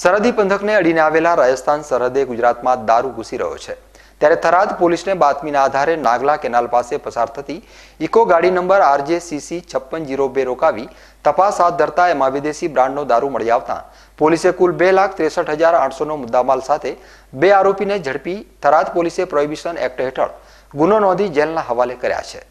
સરહદી પંથકને અડીને આવેલા રાજસ્થાન સરહદે ગુજરાતમાં દારૂ ઘૂસી રહ્યો છે ત્યારે થરાદ પોલીસને બાતમીના આધારે નાગલા કેનાલ પાસે પસાર થતી ઇકો ગાડી નંબર આરજે સીસી છપ્પન જીરો બે રોકાવી તપાસ હાથ ધરતા એમાં વિદેશી બ્રાન્ડનો દારૂ મળી આવતા પોલીસે કુલ બે લાખ ત્રેસઠ હજાર આઠસોનો મુદ્દામાલ સાથે બે આરોપીને ઝડપી થરાદ પોલીસે પ્રોહિબિશન એક્ટ હેઠળ ગુનો નોંધી જેલના હવાલે કર્યા છે